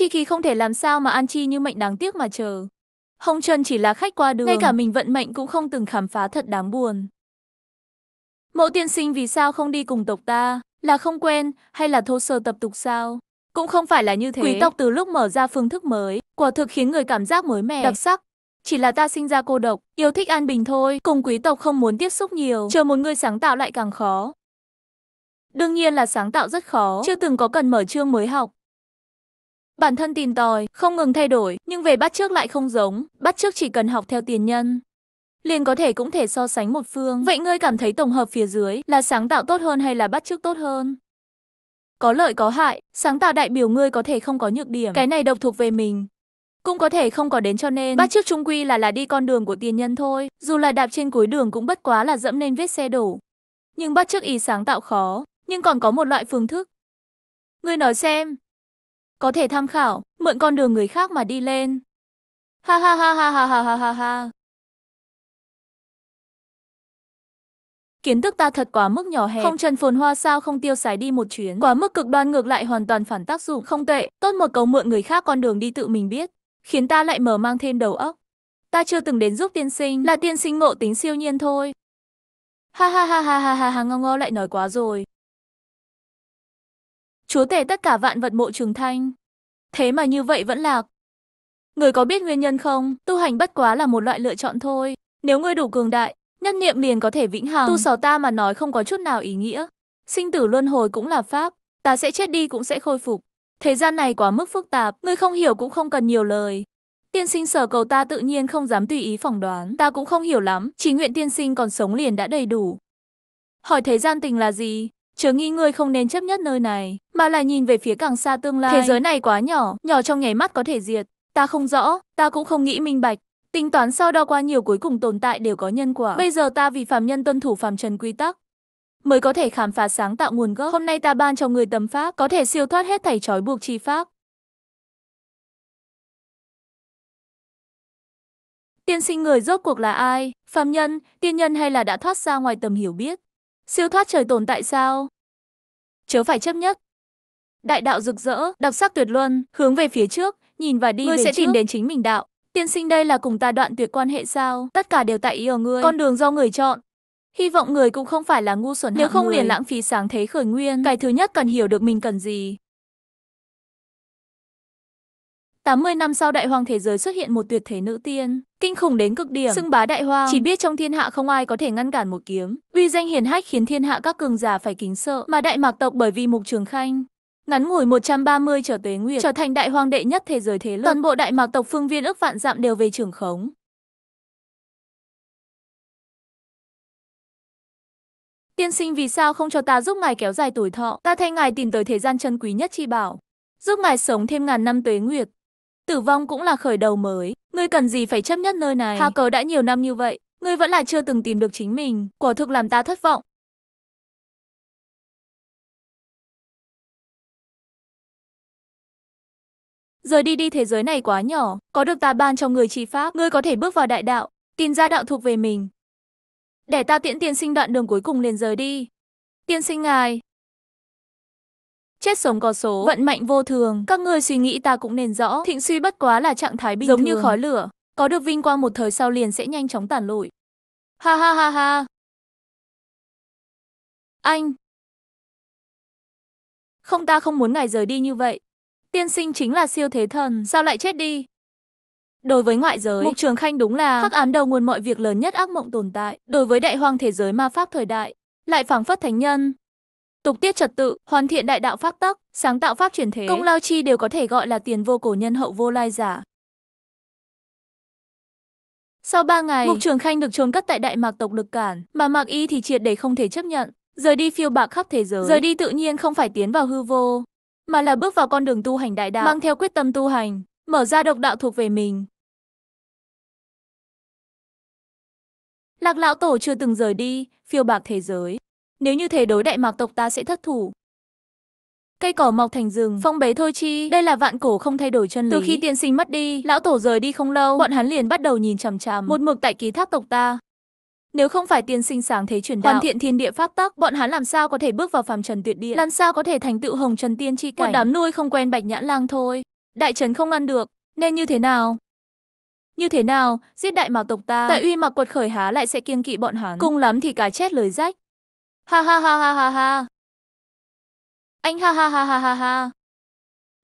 Chi Kỳ không thể làm sao mà an chi như mệnh đáng tiếc mà chờ. Hồng Trần chỉ là khách qua đường, ngay cả mình vận mệnh cũng không từng khám phá thật đáng buồn. Mộ tiên sinh vì sao không đi cùng tộc ta, là không quen, hay là thô sơ tập tục sao? Cũng không phải là như thế. Quý tộc từ lúc mở ra phương thức mới, quả thực khiến người cảm giác mới mẻ, đặc sắc. Chỉ là ta sinh ra cô độc, yêu thích an bình thôi, cùng quý tộc không muốn tiếp xúc nhiều, chờ một người sáng tạo lại càng khó. Đương nhiên là sáng tạo rất khó, chưa từng có cần mở chương mới học. Bản thân tìm tòi, không ngừng thay đổi, nhưng về bắt trước lại không giống, bắt trước chỉ cần học theo tiền nhân. Liền có thể cũng thể so sánh một phương. Vậy ngươi cảm thấy tổng hợp phía dưới là sáng tạo tốt hơn hay là bắt trước tốt hơn? Có lợi có hại, sáng tạo đại biểu ngươi có thể không có nhược điểm, cái này độc thuộc về mình. Cũng có thể không có đến cho nên, bắt trước trung quy là là đi con đường của tiền nhân thôi, dù là đạp trên cuối đường cũng bất quá là dẫm lên vết xe đổ. Nhưng bắt trước ý sáng tạo khó, nhưng còn có một loại phương thức. Ngươi nói xem, có thể tham khảo, mượn con đường người khác mà đi lên. Ha ha ha ha ha ha ha ha ha. Kiến thức ta thật quá mức nhỏ hẹp, không trần phồn hoa sao không tiêu xài đi một chuyến. Quá mức cực đoan ngược lại hoàn toàn phản tác dụng, không tệ, tốt một cầu mượn người khác con đường đi tự mình biết, khiến ta lại mở mang thêm đầu óc. Ta chưa từng đến giúp tiên sinh, là tiên sinh ngộ tính siêu nhiên thôi. Ha ha ha ha ha ha ha ngon ngao lại nói quá rồi chúa tể tất cả vạn vật mộ trường thanh. Thế mà như vậy vẫn lạc. Người có biết nguyên nhân không, tu hành bất quá là một loại lựa chọn thôi. Nếu ngươi đủ cường đại, nhân niệm liền có thể vĩnh hằng. Tu sở ta mà nói không có chút nào ý nghĩa. Sinh tử luân hồi cũng là pháp, ta sẽ chết đi cũng sẽ khôi phục. Thế gian này quá mức phức tạp, ngươi không hiểu cũng không cần nhiều lời. Tiên sinh sở cầu ta tự nhiên không dám tùy ý phỏng đoán, ta cũng không hiểu lắm, chỉ nguyện tiên sinh còn sống liền đã đầy đủ. Hỏi thế gian tình là gì? Chớ nghĩ ngươi không nên chấp nhất nơi này, mà là nhìn về phía càng xa tương lai. Thế giới này quá nhỏ, nhỏ trong nháy mắt có thể diệt. Ta không rõ, ta cũng không nghĩ minh bạch. Tính toán sau đo qua nhiều cuối cùng tồn tại đều có nhân quả. Bây giờ ta vì phàm nhân tuân thủ phàm trần quy tắc, mới có thể khám phá sáng tạo nguồn gốc. Hôm nay ta ban cho người tầm pháp, có thể siêu thoát hết thảy trói buộc chi pháp. Tiên sinh người rốt cuộc là ai? Phàm nhân, tiên nhân hay là đã thoát ra ngoài tầm hiểu biết? Siêu thoát trời tồn tại sao? Chớ phải chấp nhất. Đại đạo rực rỡ, đặc sắc tuyệt luân, hướng về phía trước, nhìn và đi Ngươi về sẽ trước. tìm đến chính mình đạo. Tiên sinh đây là cùng ta đoạn tuyệt quan hệ sao? Tất cả đều tại ý ở ngươi. Con đường do người chọn. Hy vọng người cũng không phải là ngu xuẩn Nếu không người. liền lãng phí sáng thế khởi nguyên. Cái thứ nhất cần hiểu được mình cần gì. 80 năm sau đại hoàng thế giới xuất hiện một tuyệt thế nữ tiên, kinh khủng đến cực điểm, xưng bá đại hoàng, chỉ biết trong thiên hạ không ai có thể ngăn cản một kiếm. Uy danh hiển hách khiến thiên hạ các cường giả phải kính sợ, mà đại mạc tộc bởi vì mục trường khanh ngắn ngủi 130 trở tuế nguyệt trở thành đại hoàng đệ nhất thế giới thế lực toàn bộ đại mạc tộc phương viên ước vạn dặm đều về trường khống tiên sinh vì sao không cho ta giúp ngài kéo dài tuổi thọ ta thay ngài tìm tới thế gian chân quý nhất chi bảo giúp ngài sống thêm ngàn năm tuế nguyệt Tử vong cũng là khởi đầu mới, ngươi cần gì phải chấp nhất nơi này. Hà cờ đã nhiều năm như vậy, ngươi vẫn là chưa từng tìm được chính mình, quả thực làm ta thất vọng. Rời đi đi thế giới này quá nhỏ, có được ta ban cho người chỉ pháp, ngươi có thể bước vào đại đạo, tìm ra đạo thuộc về mình. Để ta tiễn tiên sinh đoạn đường cuối cùng liền rời đi. Tiên sinh ngài, Chết sống có số, vận mệnh vô thường, các ngươi suy nghĩ ta cũng nên rõ, thịnh suy bất quá là trạng thái bình Giống thường. như khói lửa, có được vinh quang một thời sau liền sẽ nhanh chóng tàn lụi. Ha ha ha ha. Anh. Không ta không muốn ngài rời đi như vậy. Tiên sinh chính là siêu thế thần, sao lại chết đi? Đối với ngoại giới, Mục Trường Khanh đúng là hắc ám đầu nguồn mọi việc lớn nhất ác mộng tồn tại. Đối với đại hoang thế giới ma pháp thời đại, lại phảng phất thánh nhân, tục tiết trật tự, hoàn thiện đại đạo pháp tắc, sáng tạo pháp chuyển thế, công lao chi đều có thể gọi là tiền vô cổ nhân hậu vô lai giả. Sau 3 ngày, Mục Trường Khanh được chôn cất tại Đại Mạc tộc lực cản, mà Mạc Y thì triệt để không thể chấp nhận, rời đi phiêu bạc khắp thế giới. Rời đi tự nhiên không phải tiến vào hư vô, mà là bước vào con đường tu hành đại đạo, mang theo quyết tâm tu hành, mở ra độc đạo thuộc về mình. Lạc lão tổ chưa từng rời đi, phiêu bạc thế giới. Nếu như thế đối đại mạc tộc ta sẽ thất thủ. Cây cỏ mọc thành rừng, phong bế thôi chi, đây là vạn cổ không thay đổi chân lý. Từ khi tiên sinh mất đi, lão tổ rời đi không lâu, bọn hắn liền bắt đầu nhìn chằm chằm, một mực tại ký thác tộc ta. Nếu không phải tiên sinh sáng thế chuyển đạo, hoàn thiện thiên địa pháp tắc, bọn hắn làm sao có thể bước vào phàm trần tuyệt địa, làm sao có thể thành tựu hồng trần tiên chi cảnh. Một đám nuôi không quen bạch nhãn lang thôi, đại trần không ăn được, nên như thế nào? Như thế nào, giết đại mạc tộc ta, tại uy mạc quật khởi há lại sẽ kiêng kỵ bọn hắn, cùng lắm thì cá chết lời rách. Ha ha ha ha ha ha. Anh ha ha ha ha ha ha.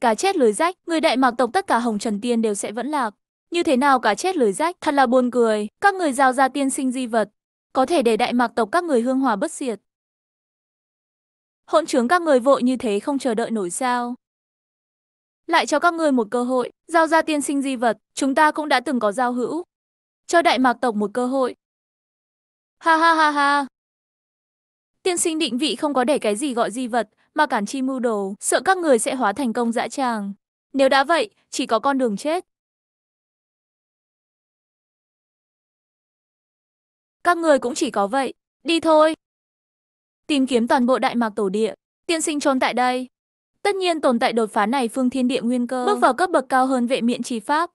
Cá chết lưới rách, người đại mạc tộc tất cả hồng trần tiên đều sẽ vẫn lạc. Như thế nào cá chết lưới rách, thật là buồn cười, các người giao ra tiên sinh di vật. Có thể để đại mạc tộc các người hương hòa bất diệt. Hỗn trướng các người vội như thế không chờ đợi nổi sao. Lại cho các người một cơ hội, giao ra tiên sinh di vật, chúng ta cũng đã từng có giao hữu. Cho đại mạc tộc một cơ hội. Ha ha ha ha. Tiên sinh định vị không có để cái gì gọi di vật, mà cản chi mưu đồ, sợ các người sẽ hóa thành công dã tràng. Nếu đã vậy, chỉ có con đường chết. Các người cũng chỉ có vậy. Đi thôi. Tìm kiếm toàn bộ Đại Mạc Tổ Địa. Tiên sinh trốn tại đây. Tất nhiên tồn tại đột phá này phương thiên địa nguyên cơ, bước vào cấp bậc cao hơn vệ miện trì pháp.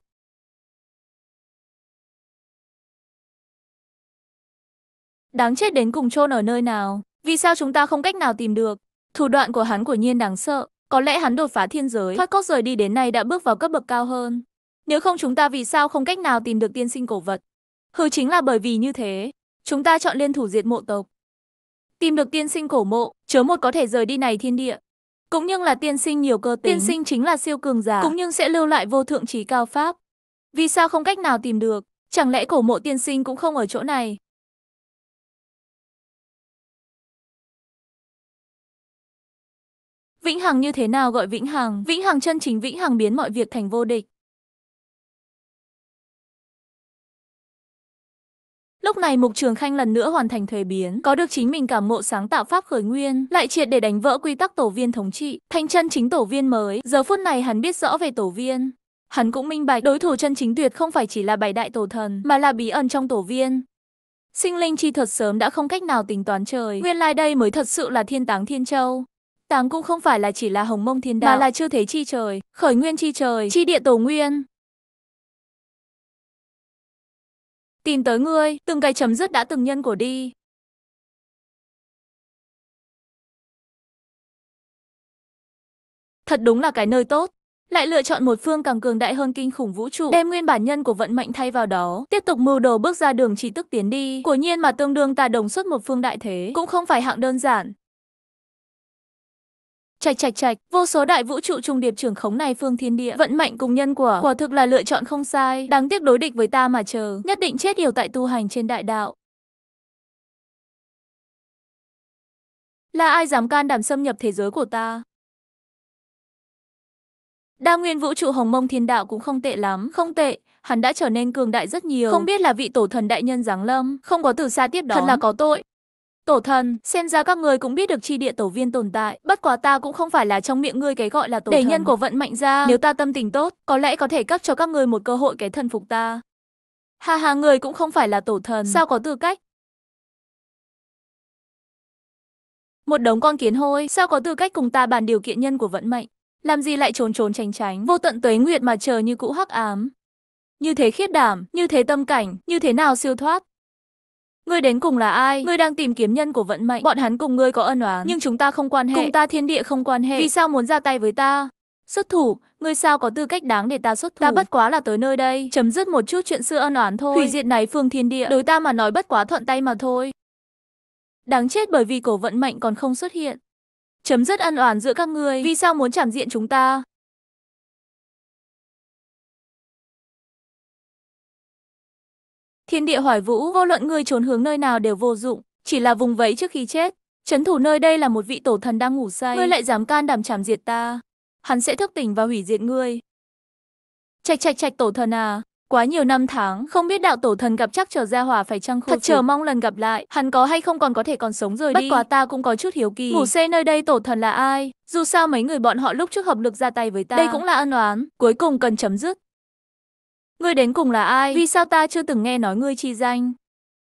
Đáng chết đến cùng chôn ở nơi nào? Vì sao chúng ta không cách nào tìm được? Thủ đoạn của hắn của nhiên đáng sợ. Có lẽ hắn đột phá thiên giới, thoát cốt rời đi đến nay đã bước vào cấp bậc cao hơn. Nếu không chúng ta vì sao không cách nào tìm được tiên sinh cổ vật? Hừ chính là bởi vì như thế. Chúng ta chọn liên thủ diệt mộ tộc. Tìm được tiên sinh cổ mộ, chớ một có thể rời đi này thiên địa. Cũng nhưng là tiên sinh nhiều cơ tính. Tiên sinh chính là siêu cường giả. Cũng nhưng sẽ lưu lại vô thượng trí cao pháp. Vì sao không cách nào tìm được? Chẳng lẽ cổ mộ tiên sinh cũng không ở chỗ này? Vĩnh hằng như thế nào gọi vĩnh hằng? Vĩnh hằng chân chính vĩnh hằng biến mọi việc thành vô địch. Lúc này Mục Trường Khanh lần nữa hoàn thành thuế biến, có được chính mình cảm ngộ sáng tạo pháp khởi nguyên, lại triệt để đánh vỡ quy tắc tổ viên thống trị, thành chân chính tổ viên mới. Giờ phút này hắn biết rõ về tổ viên. Hắn cũng minh bạch đối thủ chân chính tuyệt không phải chỉ là bảy đại tổ thần, mà là bí ẩn trong tổ viên. Sinh linh chi thuật sớm đã không cách nào tính toán trời, nguyên lai like đây mới thật sự là thiên táng thiên châu táng cũng không phải là chỉ là hồng mông thiên đạo mà là chưa thấy chi trời, khởi nguyên chi trời, chi địa tổ nguyên. Tìm tới ngươi, từng cái chấm dứt đã từng nhân của đi. Thật đúng là cái nơi tốt. Lại lựa chọn một phương càng cường đại hơn kinh khủng vũ trụ, đem nguyên bản nhân của vận mệnh thay vào đó, tiếp tục mưu đồ bước ra đường chỉ tức tiến đi. Của nhiên mà tương đương ta đồng xuất một phương đại thế, cũng không phải hạng đơn giản. Chạch chạch chạch, vô số đại vũ trụ trung điệp trưởng khống này phương thiên địa, vận mệnh cùng nhân của quả thực là lựa chọn không sai, đáng tiếc đối địch với ta mà chờ, nhất định chết điều tại tu hành trên đại đạo. Là ai dám can đảm xâm nhập thế giới của ta? Đa nguyên vũ trụ hồng mông thiên đạo cũng không tệ lắm, không tệ, hắn đã trở nên cường đại rất nhiều. Không biết là vị tổ thần đại nhân giáng lâm, không có từ xa tiếp đó, thật là có tội. Tổ thần, xem ra các người cũng biết được chi địa tổ viên tồn tại. Bất quá ta cũng không phải là trong miệng ngươi cái gọi là tổ Đẩy thần. nhân của vận mạnh ra, nếu ta tâm tình tốt, có lẽ có thể cấp cho các người một cơ hội cái thần phục ta. Hà hà người cũng không phải là tổ thần, sao có tư cách? Một đống con kiến hôi, sao có tư cách cùng ta bàn điều kiện nhân của vận mệnh? Làm gì lại trốn trốn tránh tránh, vô tận tuế nguyệt mà chờ như cũ hắc ám. Như thế khiết đảm, như thế tâm cảnh, như thế nào siêu thoát? Ngươi đến cùng là ai? Ngươi đang tìm kiếm nhân của vận mệnh. Bọn hắn cùng ngươi có ân oán, nhưng chúng ta không quan hệ. Cùng ta thiên địa không quan hệ. Vì sao muốn ra tay với ta? Xuất thủ, ngươi sao có tư cách đáng để ta xuất thủ? Ta bất quá là tới nơi đây, chấm dứt một chút chuyện xưa ân oán thôi. Hủy diệt này phương thiên địa, đối ta mà nói bất quá thuận tay mà thôi. Đáng chết bởi vì cổ vận mệnh còn không xuất hiện. Chấm dứt ân oán giữa các ngươi, vì sao muốn chảm diện chúng ta? Thiên địa hỏi vũ, vô luận ngươi trốn hướng nơi nào đều vô dụng, chỉ là vùng vẫy trước khi chết. Trấn thủ nơi đây là một vị tổ thần đang ngủ say, ngươi lại dám can đảm chảm diệt ta. Hắn sẽ thức tỉnh và hủy diệt ngươi. Trạch trạch trạch tổ thần à, quá nhiều năm tháng, không biết đạo tổ thần gặp chắc trở ra hỏa phải chăng khôi Thật chờ mong lần gặp lại, hắn có hay không còn có thể còn sống rồi Bất đi. Bất quá ta cũng có chút hiếu kỳ. Ngủ xe nơi đây tổ thần là ai? Dù sao mấy người bọn họ lúc trước hợp lực ra tay với ta. Đây cũng là ân oán, cuối cùng cần chấm dứt. Ngươi đến cùng là ai? Vì sao ta chưa từng nghe nói ngươi chi danh?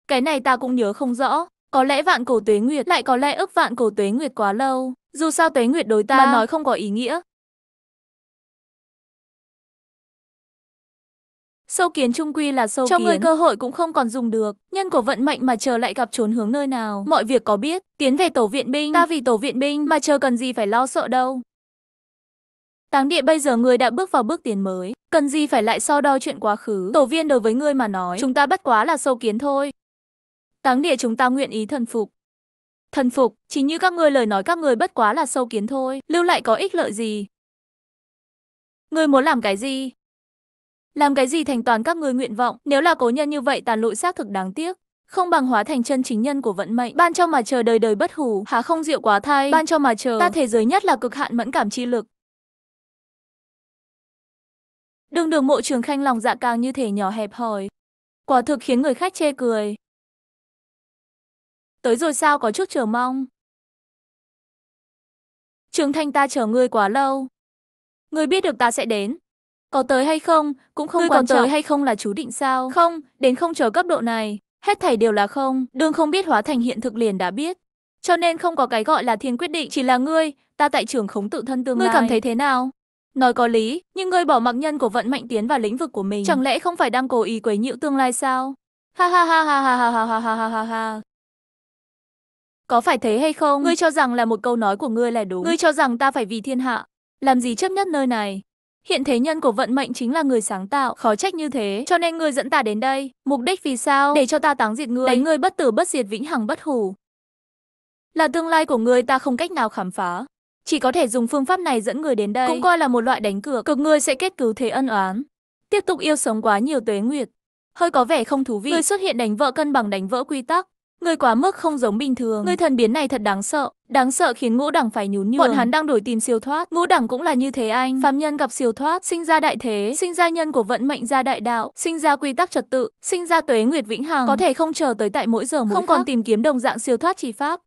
Cái này ta cũng nhớ không rõ. Có lẽ vạn cổ tuế nguyệt lại có lẽ ức vạn cổ tuế nguyệt quá lâu. Dù sao tuế nguyệt đối ta mà nói không có ý nghĩa. Sâu kiến trung quy là sâu Cho kiến. Cho người cơ hội cũng không còn dùng được. Nhân của vận mệnh mà chờ lại gặp trốn hướng nơi nào. Mọi việc có biết. Tiến về tổ viện binh. Ta vì tổ viện binh mà chờ cần gì phải lo sợ đâu. Táng địa bây giờ ngươi đã bước vào bước tiến mới, cần gì phải lại so đo chuyện quá khứ. Tổ viên đối với ngươi mà nói, chúng ta bất quá là sâu kiến thôi. Táng địa chúng ta nguyện ý thần phục. Thần phục, Chỉ như các ngươi lời nói các ngươi bất quá là sâu kiến thôi, lưu lại có ích lợi gì? Ngươi muốn làm cái gì? Làm cái gì thành toàn các ngươi nguyện vọng, nếu là cố nhân như vậy tàn lụi xác thực đáng tiếc không bằng hóa thành chân chính nhân của vận mệnh ban cho mà chờ đời đời bất hủ há không diệu quá thay ban cho mà chờ ta thế giới nhất là cực hạn mẫn cảm chi lực Đường đường mộ trường khanh lòng dạ cao như thể nhỏ hẹp hòi. Quả thực khiến người khách chê cười. Tới rồi sao có chút chờ mong. Trường thanh ta chờ ngươi quá lâu. Ngươi biết được ta sẽ đến. Có tới hay không, cũng không ngươi còn trọng. tới hay không là chú định sao. Không, đến không chờ cấp độ này. Hết thảy đều là không, Đường không biết hóa thành hiện thực liền đã biết. Cho nên không có cái gọi là thiên quyết định, chỉ là ngươi, ta tại trường khống tự thân tương ngươi lai. Ngươi cảm thấy thế nào? Nói có lý, nhưng ngươi bỏ mặc nhân của vận mạnh tiến vào lĩnh vực của mình, chẳng lẽ không phải đang cố ý quấy nhiễu tương lai sao? Ha ha ha ha ha ha ha ha ha ha ha Có phải thế hay không? Ngươi cho rằng là một câu nói của ngươi là đúng. Ngươi cho rằng ta phải vì thiên hạ. Làm gì chấp nhất nơi này? Hiện thế nhân của vận mệnh chính là người sáng tạo, khó trách như thế. Cho nên ngươi dẫn ta đến đây. Mục đích vì sao? Để cho ta táng diệt ngươi. Đánh ngươi bất tử bất diệt vĩnh hằng bất hủ. Là tương lai của ngươi ta không cách nào khám phá. Chỉ có thể dùng phương pháp này dẫn người đến đây, cũng coi là một loại đánh cược, cực người sẽ kết cứu thế ân oán. Tiếp tục yêu sống quá nhiều tuế nguyệt, hơi có vẻ không thú vị. Người xuất hiện đánh vỡ cân bằng đánh vỡ quy tắc, người quá mức không giống bình thường. Người thần biến này thật đáng sợ, đáng sợ khiến Ngũ Đẳng phải nhún nhường. Bọn hắn đang đổi tìm siêu thoát, Ngũ Đẳng cũng là như thế anh. Phạm nhân gặp siêu thoát, sinh ra đại thế, sinh ra nhân của vận mệnh ra đại đạo, sinh ra quy tắc trật tự, sinh ra tuế nguyệt vĩnh hằng, có thể không chờ tới tại mỗi giờ mỗi Không khắc. còn tìm kiếm đồng dạng siêu thoát chỉ pháp.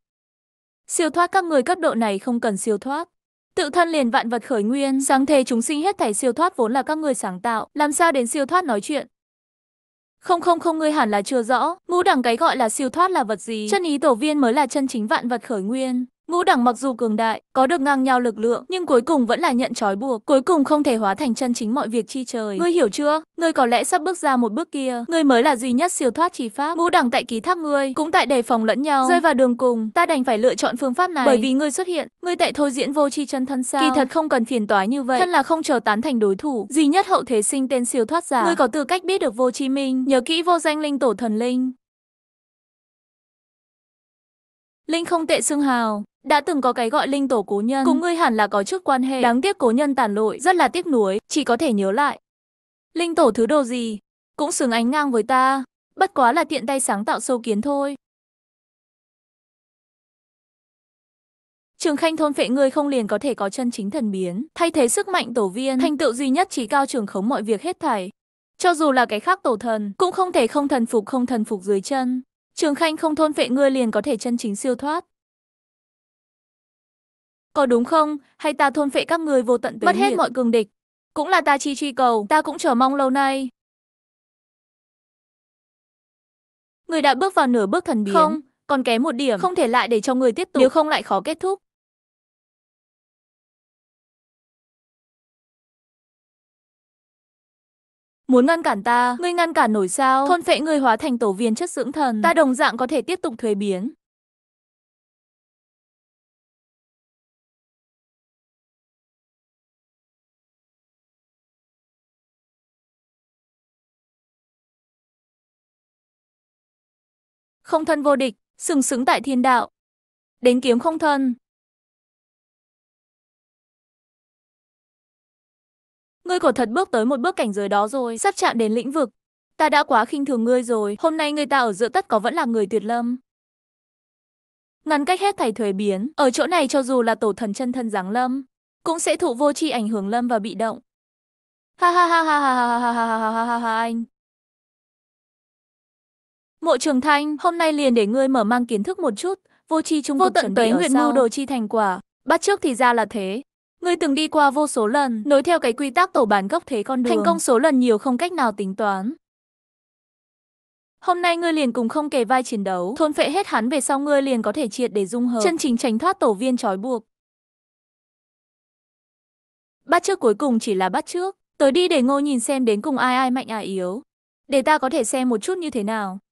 Siêu thoát các người cấp độ này không cần siêu thoát. Tự thân liền vạn vật khởi nguyên, sáng thế chúng sinh hết thảy siêu thoát vốn là các người sáng tạo, làm sao đến siêu thoát nói chuyện. Không không không ngươi hẳn là chưa rõ, ngũ đẳng cái gọi là siêu thoát là vật gì, chân ý tổ viên mới là chân chính vạn vật khởi nguyên. Ngũ đẳng mặc dù cường đại, có được ngang nhau lực lượng, nhưng cuối cùng vẫn là nhận trói buộc, cuối cùng không thể hóa thành chân chính mọi việc chi trời. Ngươi hiểu chưa? Ngươi có lẽ sắp bước ra một bước kia, ngươi mới là duy nhất siêu thoát chỉ pháp. Ngũ đẳng tại ký thác ngươi, cũng tại đề phòng lẫn nhau, rơi vào đường cùng, ta đành phải lựa chọn phương pháp này. Bởi vì ngươi xuất hiện, ngươi tại thôi diễn vô chi chân thân sao? Kỳ thật không cần phiền toái như vậy, thân là không chờ tán thành đối thủ, duy nhất hậu thế sinh tên siêu thoát giả. Ngươi có tư cách biết được vô chi minh, nhớ kỹ vô danh linh tổ thần linh. Linh không tệ xưng hào, đã từng có cái gọi Linh tổ cố nhân, cùng ngươi hẳn là có chút quan hệ, đáng tiếc cố nhân tàn lội, rất là tiếc nuối, chỉ có thể nhớ lại. Linh tổ thứ đồ gì, cũng xứng ánh ngang với ta, bất quá là tiện tay sáng tạo sâu kiến thôi. Trường Khanh thôn phệ ngươi không liền có thể có chân chính thần biến, thay thế sức mạnh tổ viên, thành tựu duy nhất chỉ cao trường khống mọi việc hết thảy. Cho dù là cái khác tổ thần, cũng không thể không thần phục không thần phục dưới chân. Trường Khanh không thôn vệ ngươi liền có thể chân chính siêu thoát. Có đúng không? Hay ta thôn vệ các người vô tận tới Mất hết mọi cường địch. Cũng là ta chi chi cầu, ta cũng chờ mong lâu nay. Người đã bước vào nửa bước thần biến. Không, còn kém một điểm. Không thể lại để cho người tiếp tục. Nếu không lại khó kết thúc. Muốn ngăn cản ta, ngươi ngăn cản nổi sao? Thôn phệ ngươi hóa thành tổ viên chất dưỡng thần, ta đồng dạng có thể tiếp tục thuế biến. Không thân vô địch, sừng sững tại thiên đạo. Đến kiếm không thân, Ngươi quả thật bước tới một bước cảnh giới đó rồi, sắp chạm đến lĩnh vực. Ta đã quá khinh thường ngươi rồi, hôm nay ngươi ta ở giữa tất có vẫn là người tuyệt lâm. Ngăn cách hết thảy thuế biến, ở chỗ này cho dù là tổ thần chân thân giáng lâm, cũng sẽ thụ vô chi ảnh hưởng lâm và bị động. Ha ha ha ha ha ha ha ha ha ha ha ha anh. Mộ Trường Thanh, hôm nay liền để ngươi mở mang kiến thức một chút, vô chi trung vô tận tuế nguyện mưu đồ chi thành quả, bắt trước thì ra là thế. Ngươi từng đi qua vô số lần, nối theo cái quy tắc tổ bản gốc thế con đường. Thành công số lần nhiều không cách nào tính toán. Hôm nay ngươi liền cùng không kề vai chiến đấu, thôn phệ hết hắn về sau ngươi liền có thể triệt để dung hợp, chân chính tránh thoát tổ viên trói buộc. Bắt trước cuối cùng chỉ là bắt trước, tới đi để ngô nhìn xem đến cùng ai ai mạnh ai yếu. Để ta có thể xem một chút như thế nào.